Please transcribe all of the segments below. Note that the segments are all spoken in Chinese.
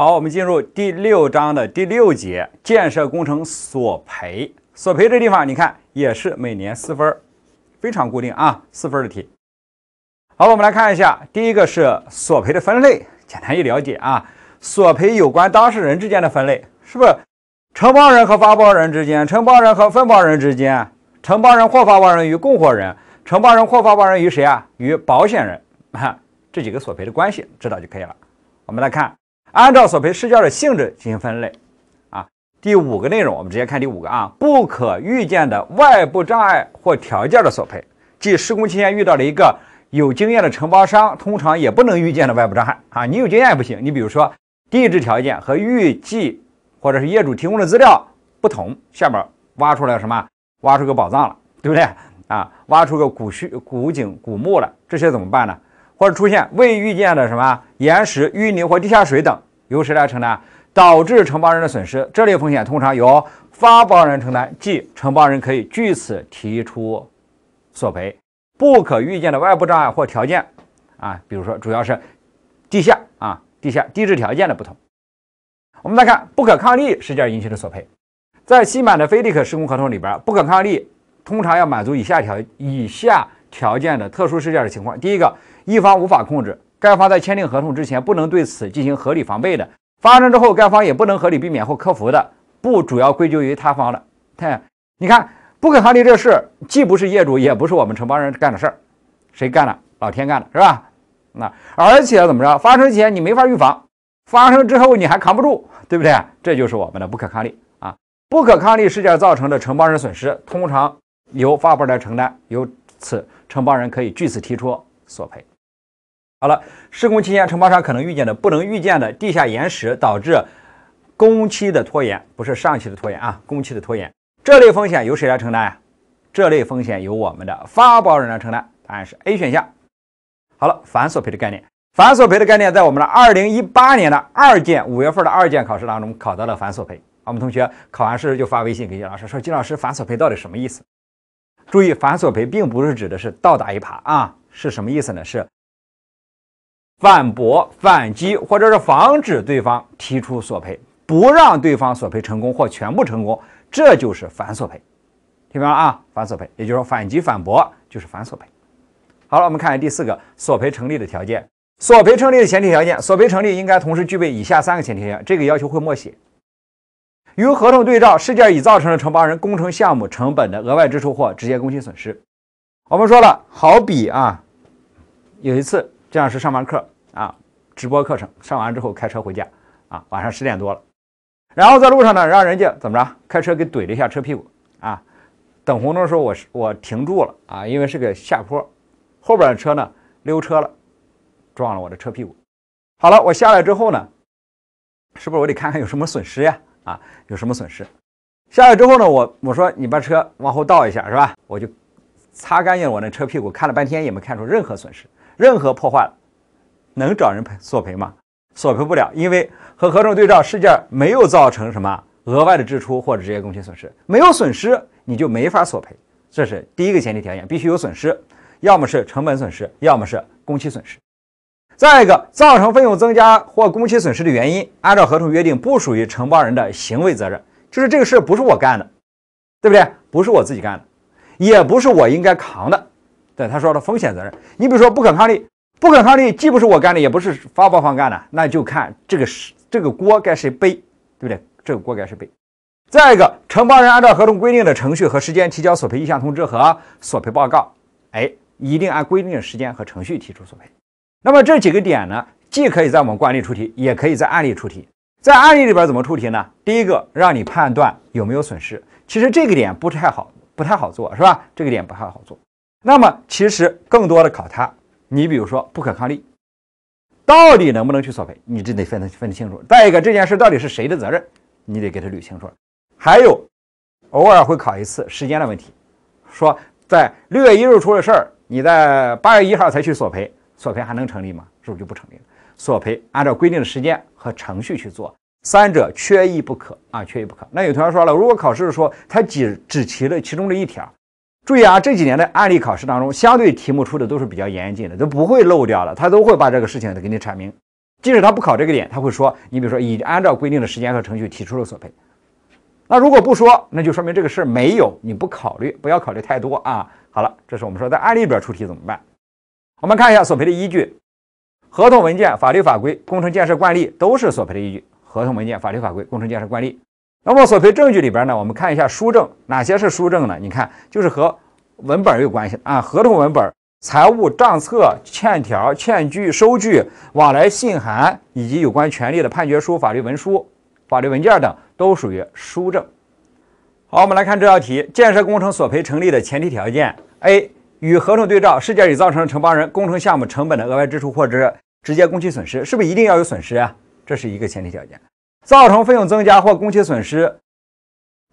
好，我们进入第六章的第六节，建设工程索赔。索赔这地方，你看也是每年四分，非常固定啊，四分的题。好，我们来看一下，第一个是索赔的分类，简单易了解啊。索赔有关当事人之间的分类，是不是承包人和发包人之间，承包人和分包人之间，承包人或发包人与供货人，承包人或发包人与谁啊？与保险人哈，这几个索赔的关系知道就可以了。我们来看。按照索赔事件的性质进行分类，啊，第五个内容我们直接看第五个啊，不可预见的外部障碍或条件的索赔，即施工期间遇到了一个有经验的承包商通常也不能预见的外部障碍啊，你有经验也不行，你比如说地质条件和预计或者是业主提供的资料不同，下面挖出来什么，挖出个宝藏了，对不对啊？挖出个古墟、古井、古墓了，这些怎么办呢？或者出现未预见的什么岩石、淤泥或地下水等。由谁来承担导致承包人的损失？这类风险通常由发包人承担，即承包人可以据此提出索赔。不可预见的外部障碍或条件啊，比如说主要是地下啊，地下地质条件的不同。我们再看不可抗力事件引起的索赔。在新版的《菲利克施工合同》里边，不可抗力通常要满足以下条以下条件的特殊事件的情况。第一个，一方无法控制。该方在签订合同之前不能对此进行合理防备的，发生之后该方也不能合理避免或克服的，不主要归咎于他方的。看，你看不可抗力这事既不是业主，也不是我们承包人干的事儿，谁干的？老天干的，是吧？那而且怎么着？发生前你没法预防，发生之后你还扛不住，对不对？这就是我们的不可抗力啊！不可抗力事件造成的承包人损失，通常由发包人承担，由此承包人可以据此提出索赔。好了，施工期间承包商可能遇见的、不能预见的地下岩石导致工期的拖延，不是上期的拖延啊，工期的拖延，这类风险由谁来承担呀？这类风险由我们的发包人来承担，答案是 A 选项。好了，反索赔的概念，反索赔的概念在我们的二零一八年的二建五月份的二建考试当中考到了反索赔。我们同学考完试就发微信给金老师说：“金老师，反索赔到底什么意思？”注意，反索赔并不是指的是倒打一耙啊，是什么意思呢？是。反驳、反击，或者是防止对方提出索赔，不让对方索赔成功或全部成功，这就是反索赔。听明白啊？反索赔，也就是说反击、反驳就是反索赔。好了，我们看第四个，索赔成立的条件。索赔成立的前提条件，索赔成立应该同时具备以下三个前提条件，这个要求会默写。与合同对照，事件已造成了承包人工程项目成本的额外支出或直接工期损失。我们说了，好比啊，有一次，这样是上完课。啊，直播课程上完之后开车回家，啊，晚上十点多了，然后在路上呢，让人家怎么着，开车给怼了一下车屁股，啊，等红灯的时候，我是我停住了，啊，因为是个下坡，后边的车呢溜车了，撞了我的车屁股，好了，我下来之后呢，是不是我得看看有什么损失呀？啊，有什么损失？下来之后呢，我我说你把车往后倒一下，是吧？我就擦干净我那车屁股，看了半天也没看出任何损失，任何破坏。能找人赔索赔吗？索赔不了，因为和合同对照，事件没有造成什么额外的支出或者直接工期损失，没有损失你就没法索赔，这是第一个前提条件，必须有损失，要么是成本损失，要么是工期损失。再一个，造成费用增加或工期损失的原因，按照合同约定不属于承包人的行为责任，就是这个事不是我干的，对不对？不是我自己干的，也不是我应该扛的。对，他说的风险责任，你比如说不可抗力。不可抗力既不是我干的，也不是发包方干的，那就看这个是这个锅该谁背，对不对？这个锅该谁背？再一个，承包人按照合同规定的程序和时间提交索赔意向通知和索赔报告，哎，一定按规定的时间和程序提出索赔。那么这几个点呢，既可以在我们惯例出题，也可以在案例出题。在案例里边怎么出题呢？第一个，让你判断有没有损失，其实这个点不太好，不太好做，是吧？这个点不太好做。那么其实更多的考它。你比如说不可抗力，到底能不能去索赔？你这得分得分得清楚。再一个，这件事到底是谁的责任？你得给他捋清楚。还有，偶尔会考一次时间的问题，说在六月一日出了事儿，你在八月一号才去索赔，索赔还能成立吗？是不是就不成立了？索赔按照规定的时间和程序去做，三者缺一不可啊，缺一不可。那有同学说了，如果考试的时候他只只提了其中的一条。注意啊，这几年的案例考试当中，相对题目出的都是比较严谨的，都不会漏掉了，他都会把这个事情给你阐明。即使他不考这个点，他会说，你比如说已按照规定的时间和程序提出了索赔。那如果不说，那就说明这个事儿没有，你不考虑，不要考虑太多啊。好了，这是我们说在案例里边出题怎么办？我们看一下索赔的依据，合同文件、法律法规、工程建设惯例都是索赔的依据。合同文件、法律法规、工程建设惯例。那么索赔证据里边呢，我们看一下书证，哪些是书证呢？你看，就是和文本有关系啊，合同文本、财务账册、欠条、欠据、收据、往来信函以及有关权利的判决书、法律文书、法律文件等，都属于书证。好，我们来看这道题：建设工程索赔成立的前提条件，A 与合同对照，事件已造成承包人工程项目成本的额外支出或者直接工期损失，是不是一定要有损失啊？这是一个前提条件。造成费用增加或工期损失，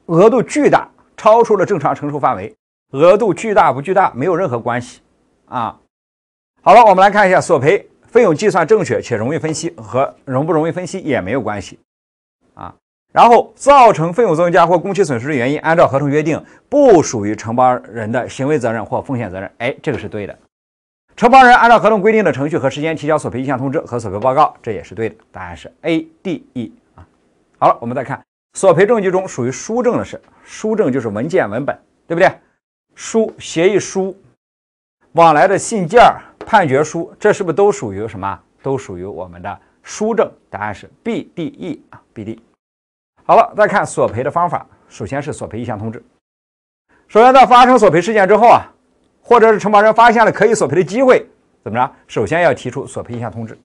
额度巨大，超出了正常承受范围。额度巨大不巨大，没有任何关系啊。好了，我们来看一下索赔费用计算正确且容易分析和容不容易分析也没有关系啊。然后造成费用增加或工期损失的原因，按照合同约定不属于承包人的行为责任或风险责任。哎，这个是对的。承包人按照合同规定的程序和时间提交索赔意向通知和索赔报告，这也是对的。答案是 A、D、E。好了，我们再看索赔证据中属于书证的是书证就是文件、文本，对不对？书协议书、往来的信件、判决书，这是不是都属于什么？都属于我们的书证？答案是 B、D、E 啊，B、D。好了，再看索赔的方法，首先是索赔意向通知。首先，在发生索赔事件之后啊，或者是承包人发现了可以索赔的机会，怎么着？首先要提出索赔意向通知，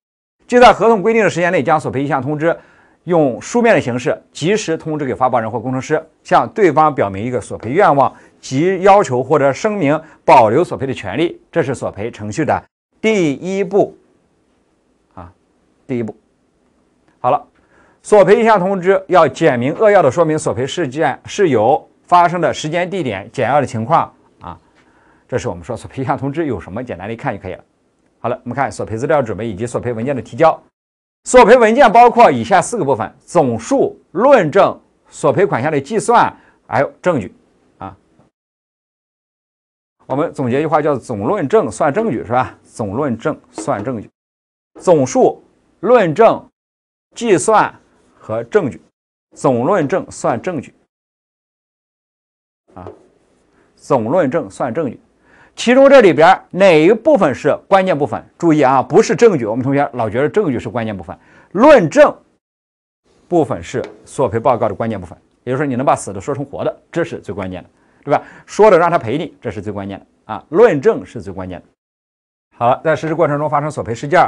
就在合同规定的时间内将索赔意向通知。用书面的形式及时通知给发包人或工程师，向对方表明一个索赔愿望及要求或者声明保留索赔的权利，这是索赔程序的第一步。啊，第一步，好了，索赔意向通知要简明扼要的说明索赔事件是由发生的时间、地点、简要的情况。啊，这是我们说索赔意向通知有什么，简单的一看就可以了。好了，我们看索赔资料准备以及索赔文件的提交。索赔文件包括以下四个部分：总数、论证、索赔款项的计算，还有证据。啊，我们总结一句话叫“总论证算证据”，是吧？总论证算证据，总数、论证、计算和证据，总论证算证据。啊，总论证算证据。其中这里边哪一部分是关键部分？注意啊，不是证据。我们同学老觉得证据是关键部分，论证部分是索赔报告的关键部分。也就是说，你能把死的说成活的，这是最关键的，对吧？说的让他赔你，这是最关键的啊！论证是最关键的。好，在实施过程中发生索赔事件，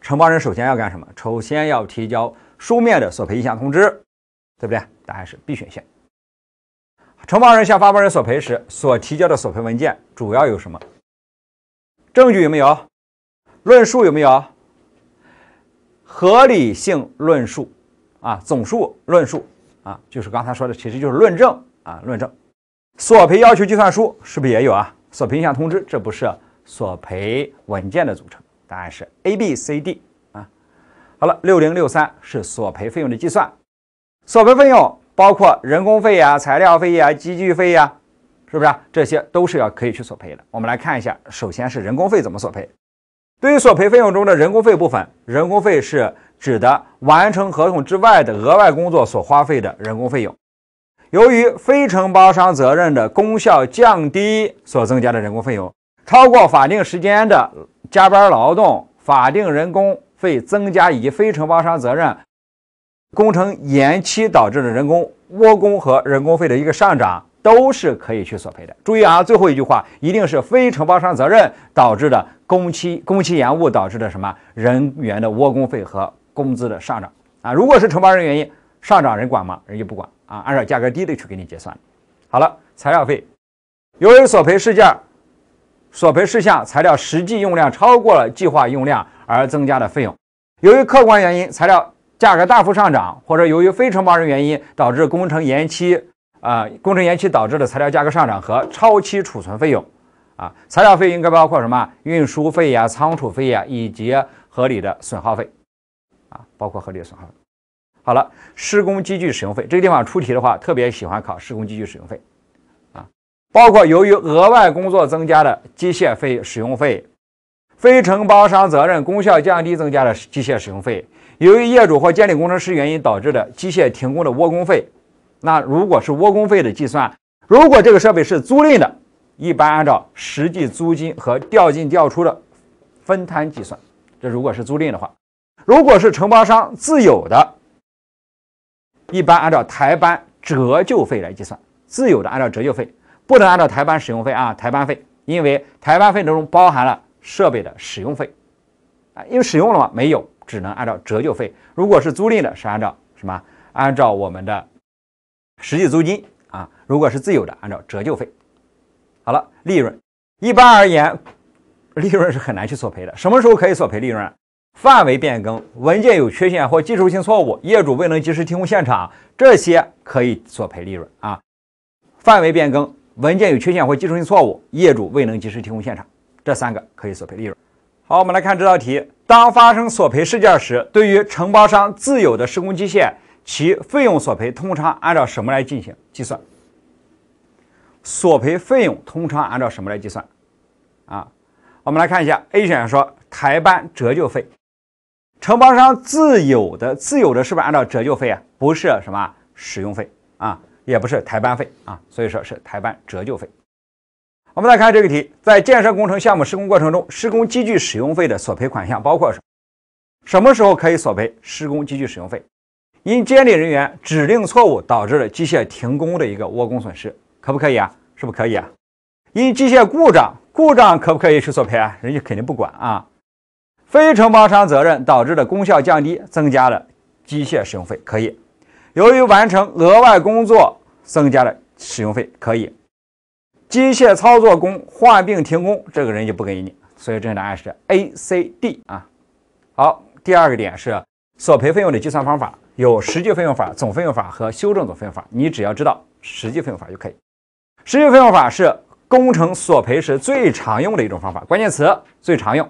承包人首先要干什么？首先要提交书面的索赔意向通知，对不对？答案是 B 选项。承包人向发包人索赔时所提交的索赔文件主要有什么？证据有没有？论述有没有？合理性论述啊，总数论述啊，就是刚才说的，其实就是论证啊，论证。索赔要求计算书是不是也有啊？索赔意向通知这不是索赔文件的组成，答案是 A、B、C、D 啊。好了，六零六三是索赔费用的计算，索赔费用。包括人工费呀、材料费呀、机具费呀，是不是？啊？这些都是要可以去索赔的。我们来看一下，首先是人工费怎么索赔。对于索赔费用中的人工费部分，人工费是指的完成合同之外的额外工作所花费的人工费用。由于非承包商责任的功效降低所增加的人工费用，超过法定时间的加班劳动、法定人工费增加以及非承包商责任。工程延期导致的人工窝工和人工费的一个上涨都是可以去索赔的。注意啊，最后一句话一定是非承包商责任导致的工期工期延误导致的什么人员的窝工费和工资的上涨啊。如果是承包人原因上涨，人管吗？人家不管啊，按照价格低的去给你结算。好了，材料费由于索赔事件、索赔事项，材料实际用量超过了计划用量而增加的费用，由于客观原因材料。价格大幅上涨，或者由于非承包人原因导致工程延期，啊，工程延期导致的材料价格上涨和超期储存费用，啊，材料费应该包括什么？运输费呀、仓储费呀，以及合理的损耗费，啊，包括合理的损耗。好了，施工机具使用费这个地方出题的话，特别喜欢考施工机具使用费，啊，包括由于额外工作增加的机械费使用费，非承包商责任功效降低增加的机械使用费。由于业主或监理工程师原因导致的机械停工的窝工费，那如果是窝工费的计算，如果这个设备是租赁的，一般按照实际租金和调进调出的分摊计算。这如果是租赁的话，如果是承包商自有的，一般按照台班折旧费来计算。自有的按照折旧费，不能按照台班使用费啊，台班费，因为台班费当中包含了设备的使用费啊，因为使用了吗？没有。只能按照折旧费，如果是租赁的，是按照什么？按照我们的实际租金啊。如果是自有的，按照折旧费。好了，利润一般而言，利润是很难去索赔的。什么时候可以索赔利润？范围变更、文件有缺陷或技术性错误、业主未能及时提供现场，这些可以索赔利润啊。范围变更、文件有缺陷或技术性错误、业主未能及时提供现场，这三个可以索赔利润。好，我们来看这道题。当发生索赔事件时，对于承包商自有的施工机械，其费用索赔通常按照什么来进行计算？索赔费用通常按照什么来计算？啊，我们来看一下，A 选项说台班折旧费。承包商自有的自有的是不是按照折旧费啊？不是什么使用费啊，也不是台班费啊，所以说是台班折旧费。我们再看这个题，在建设工程项目施工过程中，施工机具使用费的索赔款项包括什？什么时候可以索赔施工机具使用费？因监理人员指令错误导致了机械停工的一个窝工损失，可不可以啊？是不是可以啊？因机械故障，故障可不可以去索赔啊？人家肯定不管啊。非承包商责任导致的功效降低，增加了机械使用费，可以。由于完成额外工作，增加了使用费，可以。机械操作工患病停工，这个人就不给你，所以正确答案是 A、C、D 啊。好，第二个点是索赔费用的计算方法，有实际费用法、总费用法和修正总费用法。你只要知道实际费用法就可以。实际费用法是工程索赔时最常用的一种方法，关键词最常用。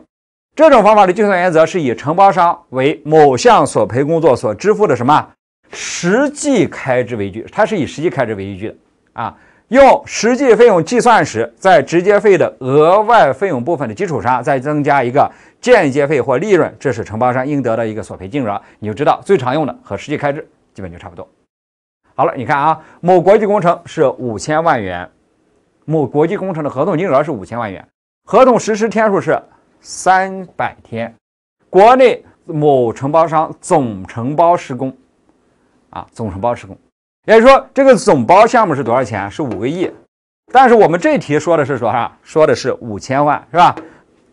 这种方法的计算原则是以承包商为某项索赔工作所支付的什么实际开支为据，它是以实际开支为依据的啊。用实际费用计算时，在直接费的额外费用部分的基础上，再增加一个间接费或利润，这是承包商应得的一个索赔金额。你就知道最常用的和实际开支基本就差不多。好了，你看啊，某国际工程是五千万元，某国际工程的合同金额是五千万元，合同实施天数是三百天，国内某承包商总承包施工啊，总承包施工。也就是说，这个总包项目是多少钱？是五个亿。但是我们这题说的是说少？说的是五千万，是吧？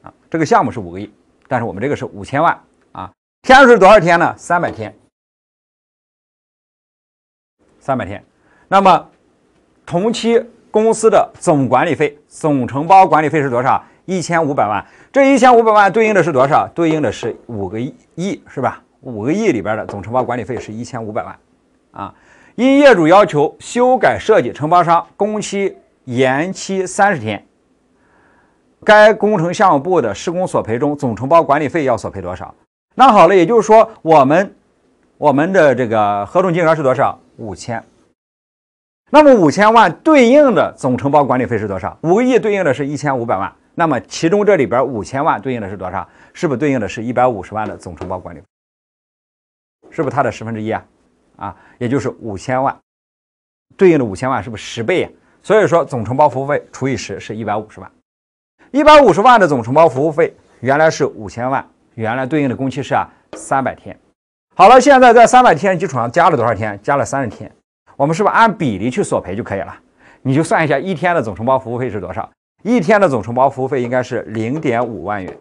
啊，这个项目是五个亿，但是我们这个是五千万啊。天数是多少天呢？三百天。三百天。那么，同期公司的总管理费、总承包管理费是多少？一千五百万。这一千五百万对应的是多少？对应的是五个亿，是吧？五个亿里边的总承包管理费是一千五百万啊。因业主要求修改设计，承包商工期延期三十天。该工程项目部的施工索赔中，总承包管理费要索赔多少？那好了，也就是说，我们我们的这个合同金额是多少？五千。那么五千万对应的总承包管理费是多少？五个亿对应的是一千五百万。那么其中这里边五千万对应的是多少？是不是对应的是一百五十万的总承包管理费？是不是它的十分之一啊？啊，也就是五千万，对应的五千万是不是十倍呀？所以说总承包服务费除以十是一百五十万，一百五十万的总承包服务费原来是五千万，原来对应的工期是啊三百天。好了，现在在三百天基础上加了多少天？加了三十天，我们是不是按比例去索赔就可以了？你就算一下一天的总承包服务费是多少？一天的总承包服务费应该是零点五万元。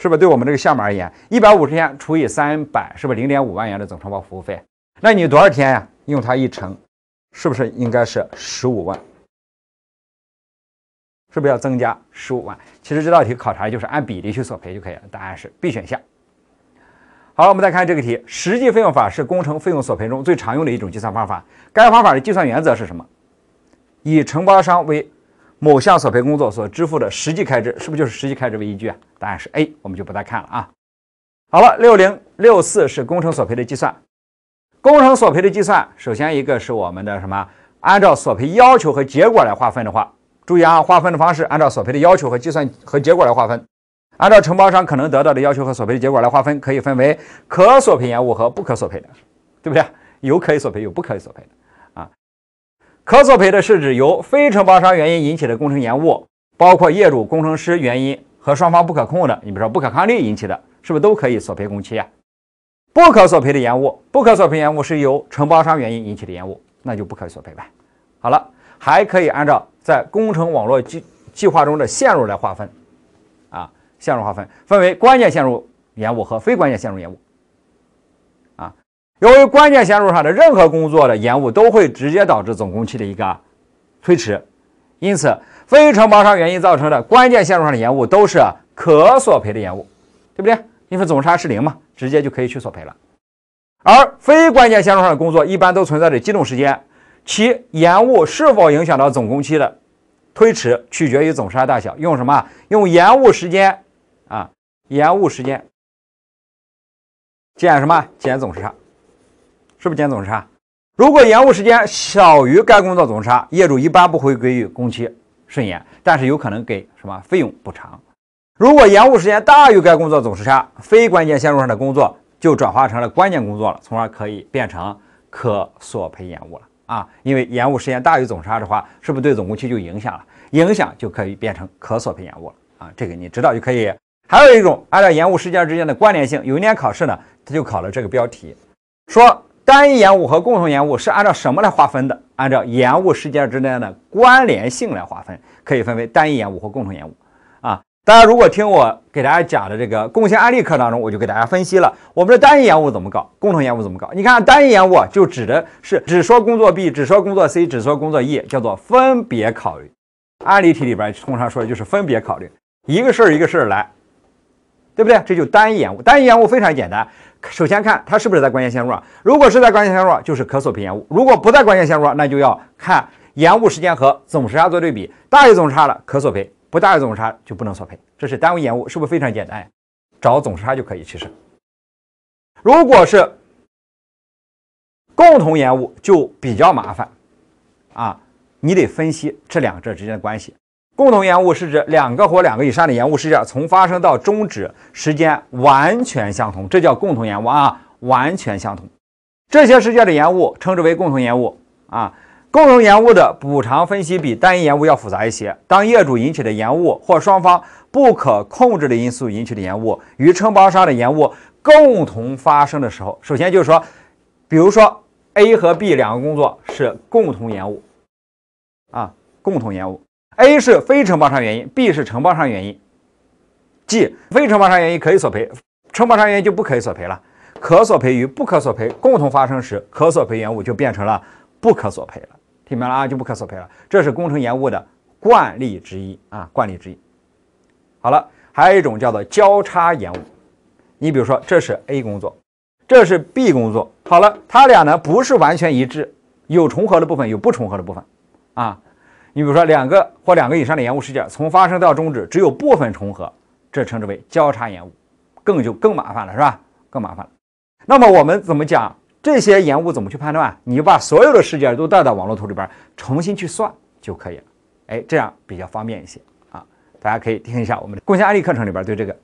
是不是对我们这个项目而言，一百五十天除以三百，是不是零点五万元的总承包服务费？那你多少天呀？用它一乘，是不是应该是十五万？是不是要增加十五万？其实这道题考察就是按比例去索赔就可以了，答案是 B 选项。好，我们再看这个题，实际费用法是工程费用索赔中最常用的一种计算方法。该方法的计算原则是什么？以承包商为某项索赔工作所支付的实际开支，是不是就是实际开支为依据啊？答案是 A，我们就不再看了啊。好了，六零六四是工程索赔的计算。工程索赔的计算，首先一个是我们的什么？按照索赔要求和结果来划分的话，注意啊，划分的方式，按照索赔的要求和计算和结果来划分。按照承包商可能得到的要求和索赔的结果来划分，可以分为可索赔延误和不可索赔的，对不对？有可以索赔，有不可以索赔的。可索赔的是指由非承包商原因引起的工程延误，包括业主、工程师原因和双方不可控的。你比如说不可抗力引起的是不是都可以索赔工期啊？不可索赔的延误，不可索赔延误是由承包商原因引起的延误，那就不可索赔呗。好了，还可以按照在工程网络计计划中的线路来划分啊，线路划分分为关键线路延误和非关键线路延误。由于关键线路上的任何工作的延误都会直接导致总工期的一个推迟，因此非承包商原因造成的关键线路上的延误都是可索赔的延误，对不对？因为总差是零嘛，直接就可以去索赔了。而非关键线路上的工作一般都存在着机动时间，其延误是否影响到总工期的推迟，取决于总差大小，用什么？用延误时间啊，延误时间减什么？减总时差。是不是减总差？如果延误时间小于该工作总差，业主一般不会给予工期顺延，但是有可能给什么费用补偿？如果延误时间大于该工作总时差，非关键线路上的工作就转化成了关键工作了，从而可以变成可索赔延误了啊！因为延误时间大于总差的话，是不是对总工期就影响了？影响就可以变成可索赔延误了啊！这个你知道就可以。还有一种，按照延误时间之间的关联性，有一年考试呢，他就考了这个标题，说。单一延误和共同延误是按照什么来划分的？按照延误事件之间的关联性来划分，可以分为单一延误和共同延误。啊，大家如果听我给大家讲的这个共性案例课当中，我就给大家分析了我们的单一延误怎么搞，共同延误怎么搞。你看，单一延误就指的是只说工作 B，只说工作 C，只说工作 E，叫做分别考虑。案例题里边通常说的就是分别考虑，一个事儿一个事儿来，对不对？这就单一延误，单一延误非常简单。首先看它是不是在关键线路上，如果是在关键线路，就是可索赔延误；如果不在关键线路，那就要看延误时间和总时差做对比，大于总差了可索赔，不大于总差就不能索赔。这是单位延误，是不是非常简单呀？找总时差就可以。其实，如果是共同延误，就比较麻烦啊，你得分析这两者之间的关系。共同延误是指两个或两个以上的延误事件从发生到终止时间完全相同，这叫共同延误啊，完全相同。这些事件的延误称之为共同延误啊。共同延误的补偿分析比单一延误要复杂一些。当业主引起的延误或双方不可控制的因素引起的延误与承包商的延误共同发生的时候，首先就是说，比如说 A 和 B 两个工作是共同延误啊，共同延误。A 是非承包商原因，B 是承包商原因，即非承包商原因可以索赔，承包商原因就不可以索赔了。可索赔与不可索赔共同发生时，可索赔延误就变成了不可索赔了。听明白了啊？就不可索赔了。这是工程延误的惯例之一啊，惯例之一。好了，还有一种叫做交叉延误。你比如说，这是 A 工作，这是 B 工作。好了，它俩呢不是完全一致，有重合的部分，有不重合的部分啊。你比如说，两个或两个以上的延误事件从发生到终止只有部分重合，这称之为交叉延误，更就更麻烦了，是吧？更麻烦了。那么我们怎么讲这些延误怎么去判断？你就把所有的事件都带到网络图里边重新去算就可以了。哎，这样比较方便一些啊。大家可以听一下我们的共建案例课程里边对这个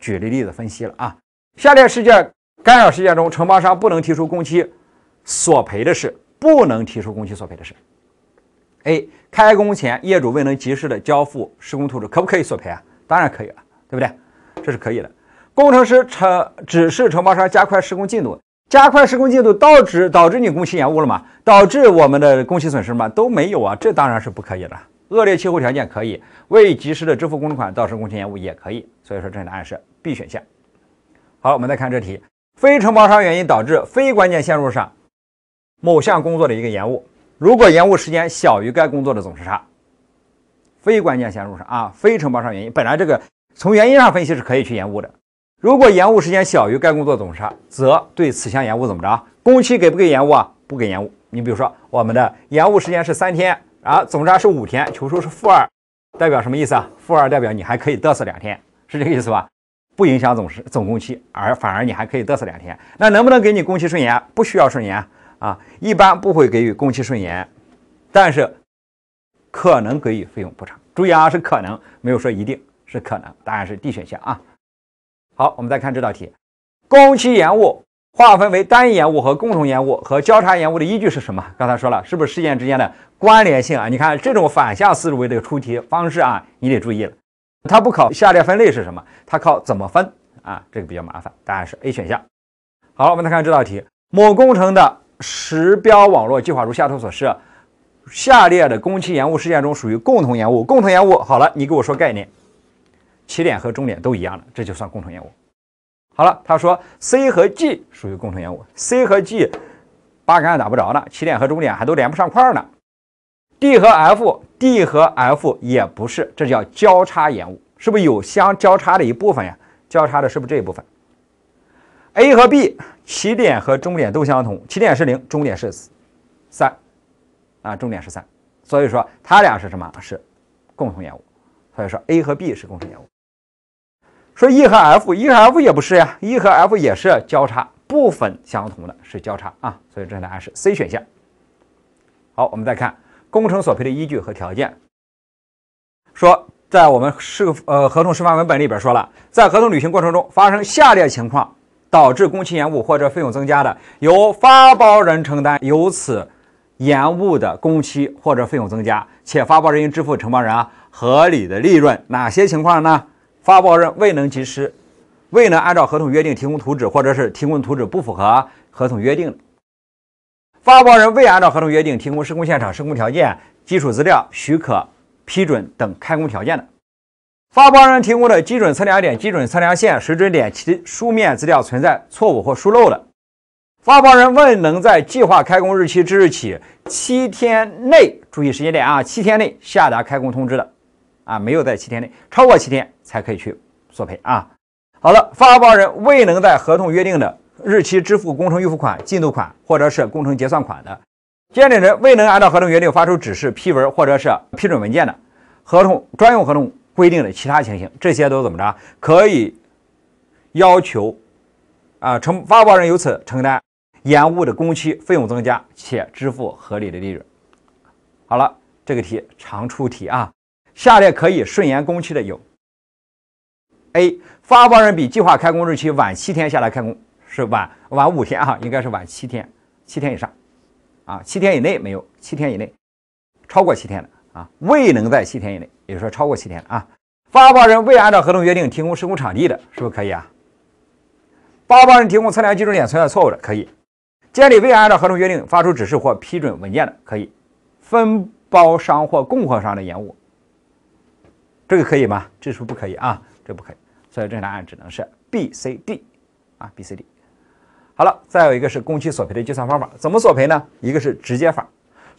举例例子分析了啊。下列事件干扰事件中，承包商不能提出工期索赔的事，不能提出工期索赔的事。A 开工前业主未能及时的交付施工图纸，可不可以索赔啊？当然可以了，对不对？这是可以的。工程师承指示承包商加快施工进度，加快施工进度导致导致你工期延误了吗？导致我们的工期损失吗？都没有啊，这当然是不可以的。恶劣气候条件可以，未及时的支付工程款造成工期延误也可以。所以说，正确答案是 B 选项。好，我们再看这题，非承包商原因导致非关键线路上某项工作的一个延误。如果延误时间小于该工作的总时差，非关键线路上啊，非承包商原因，本来这个从原因上分析是可以去延误的。如果延误时间小于该工作总时差，则对此项延误怎么着？工期给不给延误啊？不给延误。你比如说，我们的延误时间是三天，啊，总时差是五天，求出是负二，代表什么意思啊？负二代表你还可以嘚瑟两天，是这个意思吧？不影响总时总工期，而反而你还可以嘚瑟两天。那能不能给你工期顺延？不需要顺延。啊，一般不会给予工期顺延，但是可能给予费用补偿。注意啊，是可能，没有说一定是可能。答案是 D 选项啊。好，我们再看这道题，工期延误划分为单一延误和共同延误和交叉延误的依据是什么？刚才说了，是不是事件之间的关联性啊？你看这种反向思维的出题方式啊，你得注意了。它不考下列分类是什么？它考怎么分啊？这个比较麻烦。答案是 A 选项。好，我们再看这道题，某工程的。实标网络计划如下图所示。下列的工期延误事件中，属于共同延误。共同延误，好了，你给我说概念，起点和终点都一样了，这就算共同延误。好了，他说 C 和 G 属于共同延误，C 和 G 八竿子打不着呢，起点和终点还都连不上块呢。D 和 F，D 和 F 也不是，这叫交叉延误，是不是有相交叉的一部分呀？交叉的是不是这一部分？A 和 B。起点和终点都相同，起点是零，终点是三，啊，终点是三，所以说它俩是什么？是共同延误。所以说 A 和 B 是共同延误。说 E 和 F，E 和 F 也不是呀，E 和 F 也是交叉，部分相同的是交叉啊，所以正确答案是 C 选项。好，我们再看工程索赔的依据和条件。说在我们示呃合同示范文本里边说了，在合同履行过程中发生下列情况。导致工期延误或者费用增加的，由发包人承担；由此延误的工期或者费用增加，且发包人应支付承包人啊合理的利润。哪些情况呢？发包人未能及时、未能按照合同约定提供图纸，或者是提供图纸不符合合同约定；发包人未按照合同约定提供施工现场施工条件、基础资料、许可、批准等开工条件的。发包人提供的基准测量点、基准测量线、水准点其书面资料存在错误或疏漏的，发包人未能在计划开工日期之日起七天内注意时间点啊，七天内下达开工通知的啊，没有在七天内，超过七天才可以去索赔啊。好了，发包人未能在合同约定的日期支付工程预付款、进度款或者是工程结算款的，监理人未能按照合同约定发出指示、批文或者是批准文件的，合同专用合同。规定的其他情形，这些都怎么着？可以要求啊承发包人由此承担延误的工期、费用增加，且支付合理的利润。好了，这个题常出题啊。下列可以顺延工期的有：A. 发包人比计划开工日期晚七天下来开工，是晚晚五天啊，应该是晚七天，七天以上啊，七天以内没有，七天以内超过七天的。啊，未能在七天以内，也就是说超过七天啊。发包人未按照合同约定提供施工场地的，是不是可以啊？发包人提供测量基准点存在错误的，可以。监理未按照合同约定发出指示或批准文件的，可以。分包商或供货商的延误，这个可以吗？这是不可以啊？这不可以，所以这个答案只能是 B、C、D，啊，B、C、D。好了，再有一个是工期索赔的计算方法，怎么索赔呢？一个是直接法。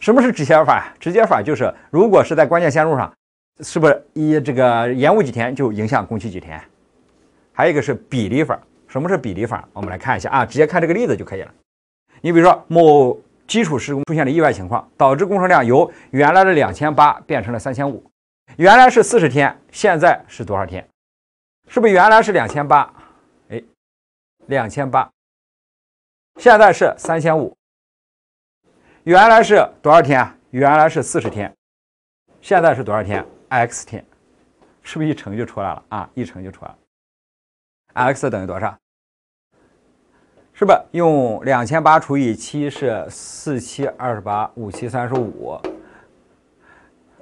什么是直接法直接法就是如果是在关键线路上，是不是一这个延误几天就影响工期几天？还有一个是比例法。什么是比例法？我们来看一下啊，直接看这个例子就可以了。你比如说某基础施工出现了意外情况，导致工程量由原来的两千八变成了三千五，原来是四十天，现在是多少天？是不是原来是两千八？哎，两千八，现在是三千五。原来是多少天啊？原来是四十天，现在是多少天？x 天，是不是一乘就出来了啊？一乘就出来了。x 等于多少？是不是用两千八除以七是四七二十八五七三十五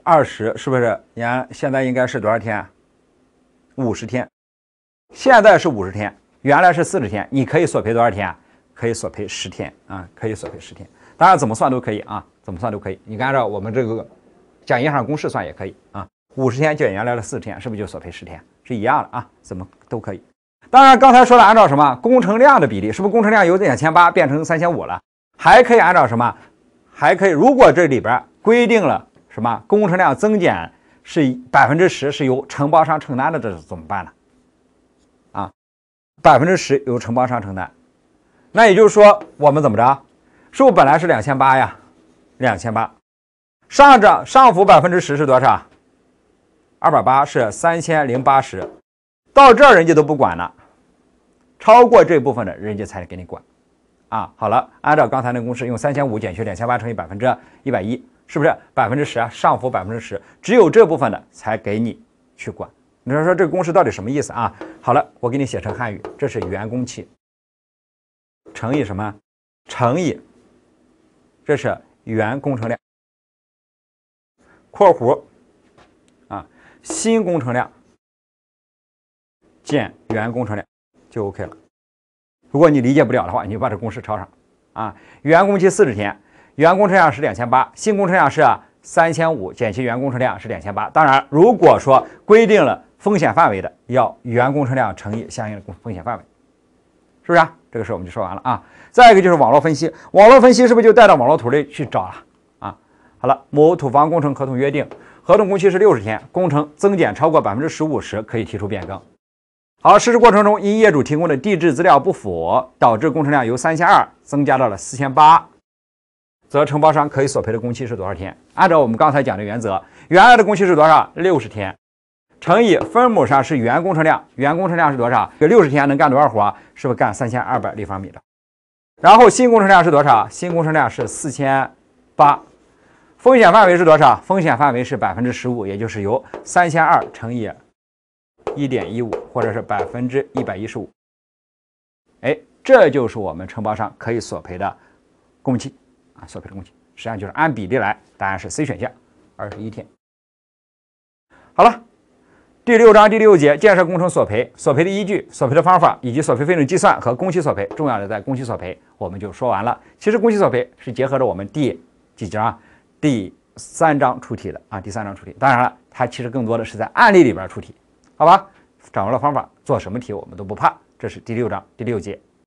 二十？是不是？看，现在应该是多少天？五十天。现在是五十天，原来是四十天，你可以索赔多少天啊？可以索赔十天啊？可以索赔十天。当然，怎么算都可以啊，怎么算都可以。你按照我们这个讲银行公式算也可以啊。五十天减原来的四天，是不是就索赔十天是一样的啊？怎么都可以。当然，刚才说了，按照什么工程量的比例，是不是工程量由两千八变成三千五了？还可以按照什么？还可以。如果这里边规定了什么工程量增减是百分之十是由承包商承担的，这是怎么办呢？啊，百分之十由承包商承担。那也就是说，我们怎么着？是不本来是两千八呀，两千八，上涨上浮百分之十是多少？二百八是三千零八十，到这儿人家都不管了，超过这部分的人家才给你管，啊，好了，按照刚才那公式，用三千五减去两千八乘以百分之一百一，是不是百分之十啊？上浮百分之十，只有这部分的才给你去管。你说说这个公式到底什么意思啊？好了，我给你写成汉语，这是原工期乘以什么？乘以。这是原工程量（括弧）啊，新工程量减原工程量就 OK 了。如果你理解不了的话，你就把这公式抄上啊。原工期四十天，原工程量是两千八，新工程量是三千五，减去原工程量是两千八。当然，如果说规定了风险范围的，要原工程量乘以相应的风险范围。是不是这个事我们就说完了啊？再一个就是网络分析，网络分析是不是就带到网络图里去找了啊？好了，某土方工程合同约定，合同工期是六十天，工程增减超过百分之十五时可以提出变更。好，实施过程中因业主提供的地质资料不符，导致工程量由三千二增加到了四千八，则承包商可以索赔的工期是多少天？按照我们刚才讲的原则，原来的工期是多少？六十天。乘以分母上是原工程量？原工程量是多少？这六十天能干多少活？是不是干三千二百立方米的？然后新工程量是多少？新工程量是四千八，风险范围是多少？风险范围是百分之十五，也就是由三千二乘以一点一五，或者是百分之一百一十五。哎，这就是我们承包商可以索赔的工期啊，索赔的工期实际上就是按比例来，答案是 C 选项，二十一天。好了。第六章第六节建设工程索赔，索赔的依据、索赔的方法以及索赔费用计算和工期索赔，重要的在工期索赔，我们就说完了。其实工期索赔是结合着我们第几节啊？第三章出题的啊，第三章出题。当然了，它其实更多的是在案例里边出题，好吧？掌握了方法，做什么题我们都不怕。这是第六章第六节。